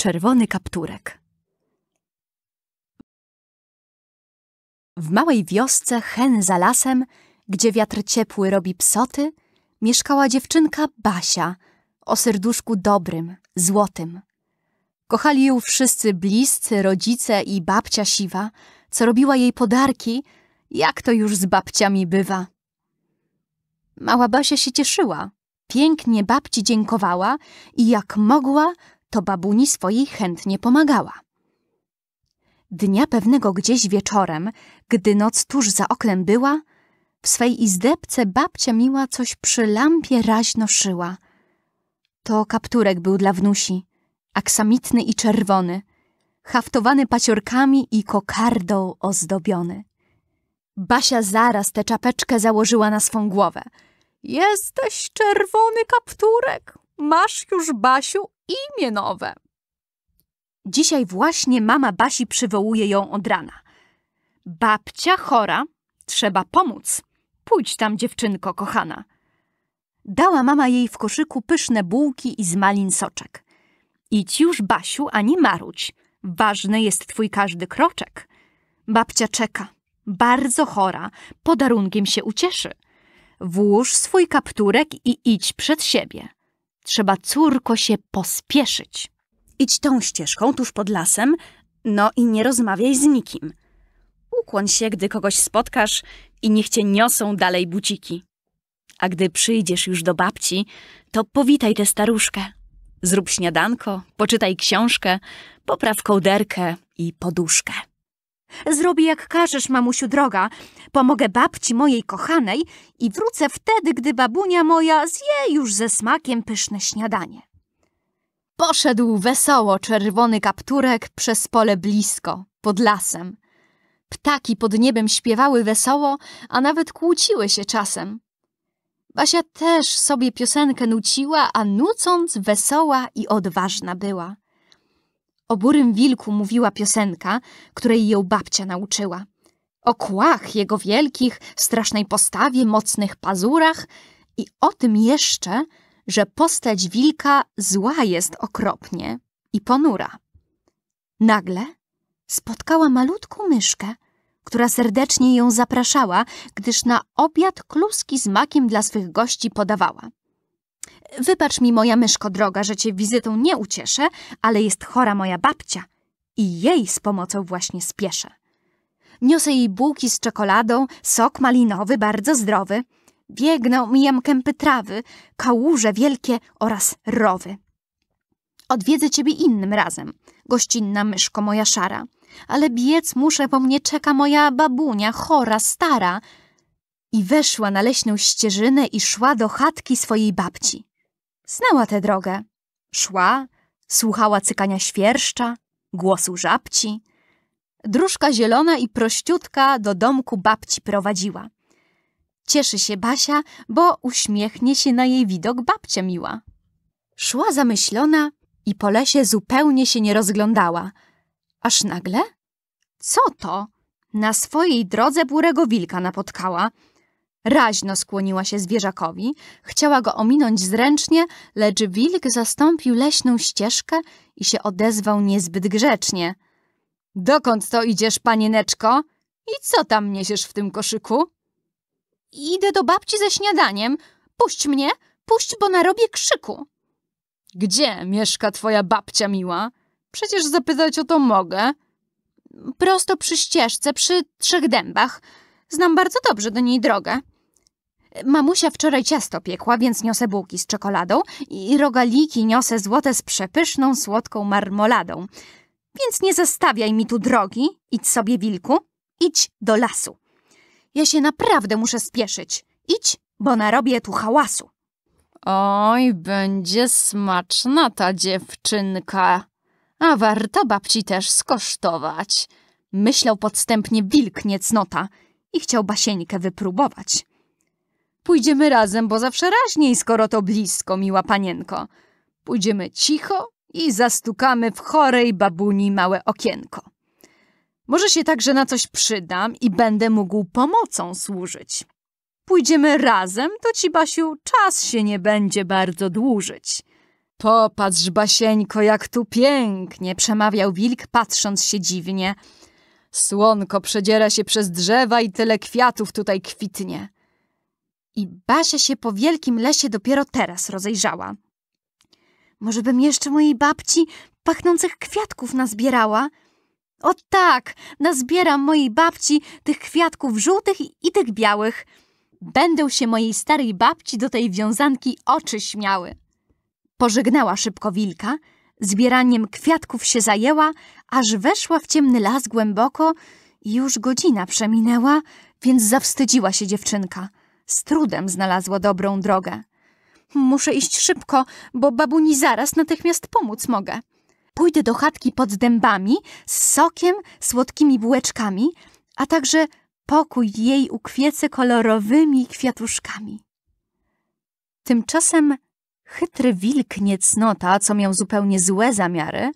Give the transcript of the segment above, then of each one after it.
czerwony kapturek. W małej wiosce hen za lasem, gdzie wiatr ciepły robi psoty, mieszkała dziewczynka Basia o serduszku dobrym, złotym. Kochali ją wszyscy bliscy, rodzice i babcia siwa, co robiła jej podarki, jak to już z babciami bywa. Mała Basia się cieszyła, pięknie babci dziękowała i jak mogła, to babuni swojej chętnie pomagała. Dnia pewnego gdzieś wieczorem, gdy noc tuż za oknem była, w swej izdebce babcia miła coś przy lampie raźno szyła. To kapturek był dla wnusi, aksamitny i czerwony, haftowany paciorkami i kokardą ozdobiony. Basia zaraz tę czapeczkę założyła na swą głowę. Jesteś czerwony kapturek, masz już, Basiu, imię nowe. Dzisiaj właśnie mama Basi przywołuje ją od rana. Babcia chora, trzeba pomóc. Pójdź tam, dziewczynko kochana. Dała mama jej w koszyku pyszne bułki i z malin soczek. Idź już, Basiu, ani maruć. Ważny jest twój każdy kroczek. Babcia czeka, bardzo chora, podarunkiem się ucieszy. Włóż swój kapturek i idź przed siebie. Trzeba, córko, się pospieszyć. Idź tą ścieżką tuż pod lasem, no i nie rozmawiaj z nikim. Ukłon się, gdy kogoś spotkasz i niech cię niosą dalej buciki. A gdy przyjdziesz już do babci, to powitaj tę staruszkę. Zrób śniadanko, poczytaj książkę, popraw kołderkę i poduszkę. Zrobię jak każesz, mamusiu droga. Pomogę babci mojej kochanej i wrócę wtedy, gdy babunia moja zje już ze smakiem pyszne śniadanie. Poszedł wesoło czerwony kapturek przez pole blisko, pod lasem. Ptaki pod niebem śpiewały wesoło, a nawet kłóciły się czasem. Basia też sobie piosenkę nuciła, a nucąc wesoła i odważna była. O burym wilku mówiła piosenka, której ją babcia nauczyła. O kłach jego wielkich, strasznej postawie, mocnych pazurach i o tym jeszcze, że postać wilka zła jest okropnie i ponura. Nagle spotkała malutką myszkę, która serdecznie ją zapraszała, gdyż na obiad kluski z makiem dla swych gości podawała. Wybacz mi, moja myszko droga, że cię wizytą nie ucieszę, ale jest chora moja babcia i jej z pomocą właśnie spieszę. Niosę jej bułki z czekoladą, sok malinowy, bardzo zdrowy. Biegną, mijam kępy trawy, kałuże wielkie oraz rowy. Odwiedzę ciebie innym razem, gościnna myszko moja szara. Ale biec muszę, bo mnie czeka moja babunia, chora, stara. I weszła na leśną ścieżynę i szła do chatki swojej babci. Znała tę drogę. Szła, słuchała cykania świerszcza, głosu żabci. Dróżka zielona i prościutka do domku babci prowadziła. Cieszy się Basia, bo uśmiechnie się na jej widok babcia miła. Szła zamyślona i po lesie zupełnie się nie rozglądała. Aż nagle? Co to? Na swojej drodze burego wilka napotkała. Raźno skłoniła się zwierzakowi, chciała go ominąć zręcznie, lecz wilk zastąpił leśną ścieżkę i się odezwał niezbyt grzecznie. Dokąd to idziesz, panieneczko? I co tam niesiesz w tym koszyku? Idę do babci ze śniadaniem. Puść mnie, puść, bo narobię krzyku. Gdzie mieszka twoja babcia miła? Przecież zapytać o to mogę. Prosto przy ścieżce, przy trzech dębach – Znam bardzo dobrze do niej drogę. Mamusia wczoraj ciasto piekła, więc niosę bułki z czekoladą i rogaliki niosę złote z przepyszną, słodką marmoladą. Więc nie zastawiaj mi tu drogi, idź sobie wilku, idź do lasu. Ja się naprawdę muszę spieszyć. Idź, bo narobię tu hałasu. Oj, będzie smaczna ta dziewczynka. A warto babci też skosztować. Myślał podstępnie wilk niecnota i chciał Basieńkę wypróbować. Pójdziemy razem, bo zawsze raźniej, skoro to blisko, miła panienko. Pójdziemy cicho i zastukamy w chorej babuni małe okienko. Może się także na coś przydam i będę mógł pomocą służyć. Pójdziemy razem, to ci, Basiu, czas się nie będzie bardzo dłużyć. Popatrz, Basieńko, jak tu pięknie, przemawiał wilk, patrząc się dziwnie – Słonko przedziera się przez drzewa i tyle kwiatów tutaj kwitnie. I Basia się po wielkim lesie dopiero teraz rozejrzała. Może bym jeszcze mojej babci pachnących kwiatków nazbierała? O tak, nazbieram mojej babci tych kwiatków żółtych i, tych białych. Będą się mojej starej babci do tej wiązanki oczy śmiały. Pożegnała szybko wilka, Zbieraniem kwiatków się zajęła, aż weszła w ciemny las głęboko i już godzina przeminęła, więc zawstydziła się dziewczynka. Z trudem znalazła dobrą drogę. Muszę iść szybko, bo babuni zaraz natychmiast pomóc mogę. Pójdę do chatki pod dębami z sokiem, słodkimi bułeczkami, a także pokój jej ukwiece kolorowymi kwiatuszkami. Tymczasem Chytry wilk niecnota, co miał zupełnie złe zamiary,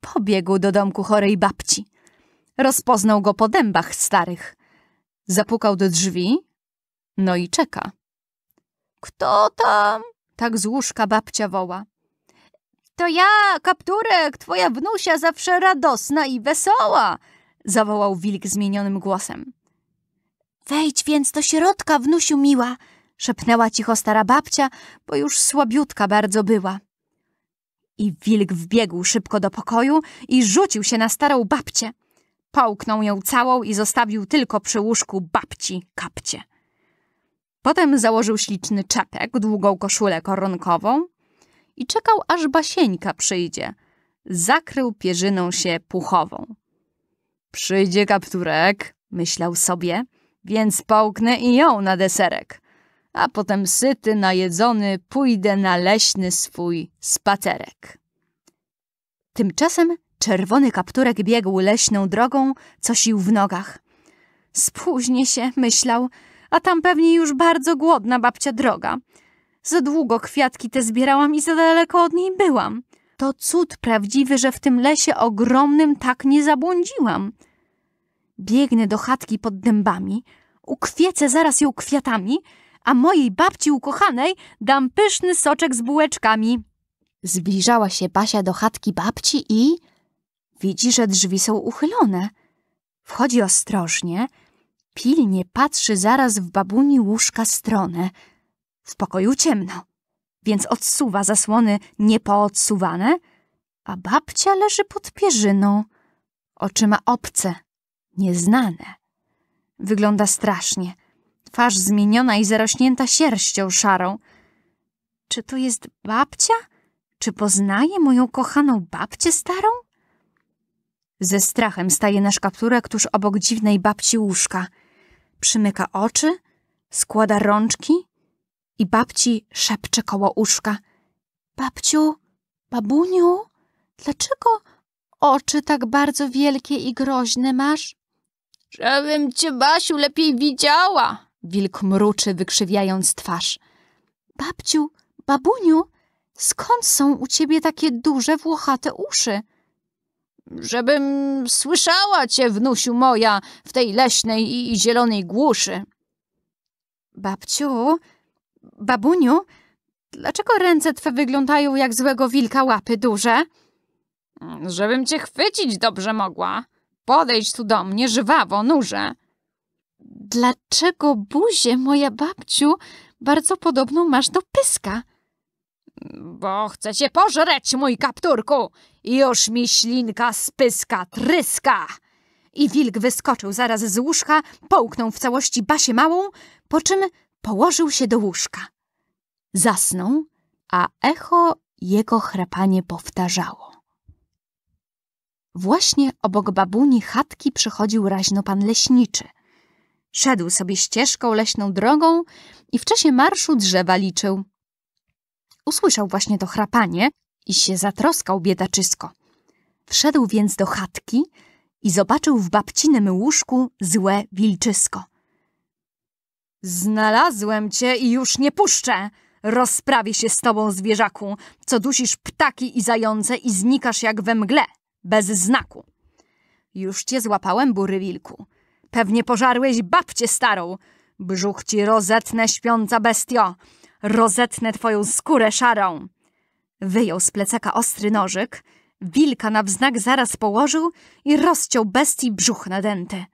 pobiegł do domku chorej babci. Rozpoznał go po dębach starych. Zapukał do drzwi, no i czeka. Kto tam? Tak z łóżka babcia woła. To ja, kapturek, twoja wnusia zawsze radosna i wesoła, zawołał wilk zmienionym głosem. Wejdź więc do środka, wnusiu miła, szepnęła cicho stara babcia, bo już słabiutka bardzo była. I wilk wbiegł szybko do pokoju i rzucił się na starą babcię. Połknął ją całą i zostawił tylko przy łóżku babci kapcie. Potem założył śliczny czepek, długą koszulę koronkową i czekał, aż basieńka przyjdzie. Zakrył pierzyną się puchową. Przyjdzie kapturek, myślał sobie, więc połknę i ją na deserek a potem syty, najedzony, pójdę na leśny swój spacerek. Tymczasem czerwony kapturek biegł leśną drogą, co sił w nogach. Spóźnię się, myślał, a tam pewnie już bardzo głodna babcia droga. Za długo kwiatki te zbierałam i za daleko od niej byłam. To cud prawdziwy, że w tym lesie ogromnym tak nie zabłądziłam. Biegnę do chatki pod dębami, ukwiecę zaraz ją kwiatami – a mojej babci ukochanej dam pyszny soczek z bułeczkami. Zbliżała się Basia do chatki babci i... Widzi, że drzwi są uchylone. Wchodzi ostrożnie, pilnie patrzy zaraz w babuni łóżka stronę. W pokoju ciemno, więc odsuwa zasłony niepoodsuwane, a babcia leży pod pierzyną. Oczyma obce, nieznane. Wygląda strasznie – twarz zmieniona i zarośnięta sierścią szarą. Czy to jest babcia? Czy poznaje moją kochaną babcię starą? Ze strachem staje nasz kapturek tuż obok dziwnej babci łóżka. Przymyka oczy, składa rączki i babci szepcze koło łóżka. Babciu, babuniu, dlaczego oczy tak bardzo wielkie i groźne masz? Żebym cię, Basiu, lepiej widziała, Wilk mruczy, wykrzywiając twarz. Babciu, babuniu, skąd są u ciebie takie duże, włochate uszy? Żebym słyszała cię, wnusiu moja, w tej leśnej i zielonej głuszy. Babciu, babuniu, dlaczego ręce twe wyglądają jak złego wilka łapy duże? Żebym cię chwycić dobrze mogła. Podejdź tu do mnie, żywawo, nurze. Dlaczego buzię, moja babciu, bardzo podobną masz do pyska? Bo chcę cię pożreć, mój kapturku! Już mi ślinka z pyska tryska! I wilk wyskoczył zaraz z łóżka, połknął w całości Basię małą, po czym położył się do łóżka. Zasnął, a echo jego chrapanie powtarzało. Właśnie obok babuni chatki przychodził raźno pan leśniczy. Szedł sobie ścieżką leśną drogą i w czasie marszu drzewa liczył. Usłyszał właśnie to chrapanie i się zatroskał biedaczysko. Wszedł więc do chatki i zobaczył w babcinem łóżku złe wilczysko. Znalazłem cię i już nie puszczę! Rozprawię się z tobą, zwierzaku, co dusisz ptaki i zające i znikasz jak we mgle, bez znaku. Już cię złapałem, bury wilku. Pewnie pożarłeś babcię starą. Brzuch ci rozetnę, śpiąca bestio. Rozetnę twoją skórę szarą. Wyjął z plecaka ostry nożyk, wilka na wznak zaraz położył i rozciął bestii brzuch nadęty.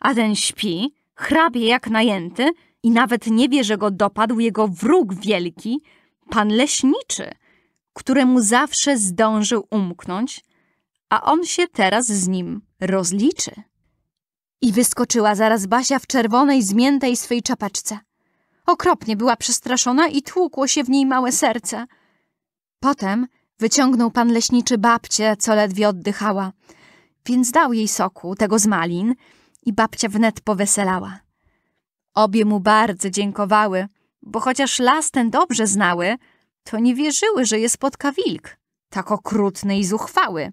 A ten śpi, hrabie jak najęty i nawet nie wie, że go dopadł jego wróg wielki, pan leśniczy, któremu zawsze zdążył umknąć, a on się teraz z nim rozliczy. I wyskoczyła zaraz Basia w czerwonej, zmiętej swej czapeczce. Okropnie była przestraszona i tłukło się w niej małe serce. Potem wyciągnął pan leśniczy babcię, co ledwie oddychała. Więc dał jej soku, tego z malin, i babcia wnet poweselała. Obie mu bardzo dziękowały, bo chociaż las ten dobrze znały, to nie wierzyły, że je spotka wilk, tak okrutny i zuchwały.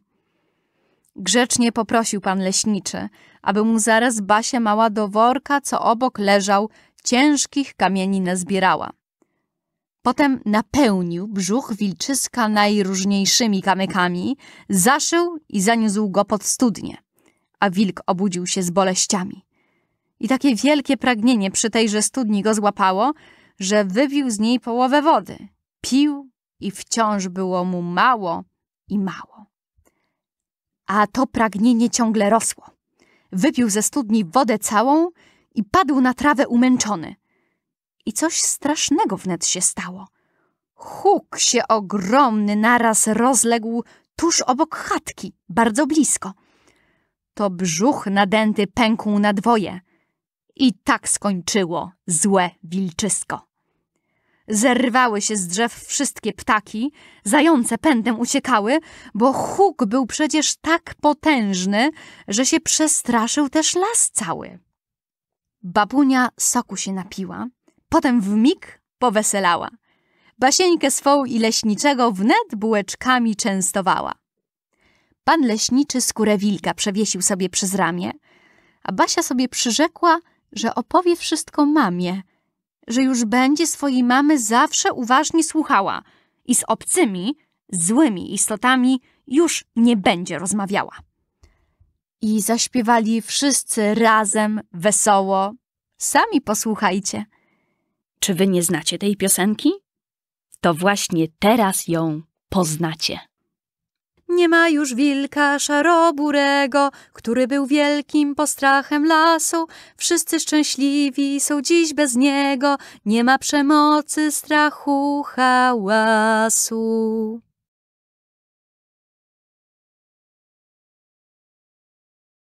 Grzecznie poprosił pan leśniczy, aby mu zaraz Basia mała do worka, co obok leżał, ciężkich kamieni nazbierała. Potem napełnił brzuch wilczyska najróżniejszymi kamykami, zaszył i zaniósł go pod studnię, a wilk obudził się z boleściami. I takie wielkie pragnienie przy tejże studni go złapało, że wywił z niej połowę wody. Pił i wciąż było mu mało i mało. A to pragnienie ciągle rosło wypił ze studni wodę całą i padł na trawę umęczony. I coś strasznego wnet się stało. Huk się ogromny naraz rozległ tuż obok chatki, bardzo blisko. To brzuch nadęty pękł na dwoje. I tak skończyło złe wilczysko. Zerwały się z drzew wszystkie ptaki, zające pędem uciekały, bo huk był przecież tak potężny, że się przestraszył też las cały. Babunia soku się napiła, potem w mig poweselała. Basieńkę swą i leśniczego wnet bułeczkami częstowała. Pan leśniczy skórę wilka przewiesił sobie przez ramię, a Basia sobie przyrzekła, że opowie wszystko mamie – że już będzie swojej mamy zawsze uważnie słuchała i z obcymi, złymi istotami już nie będzie rozmawiała. I zaśpiewali wszyscy razem, wesoło. Sami posłuchajcie. Czy wy nie znacie tej piosenki? To właśnie teraz ją poznacie. Nie ma już wilka szaroburego, który był wielkim postrachem lasu. Wszyscy szczęśliwi są dziś bez niego, nie ma przemocy, strachu, hałasu.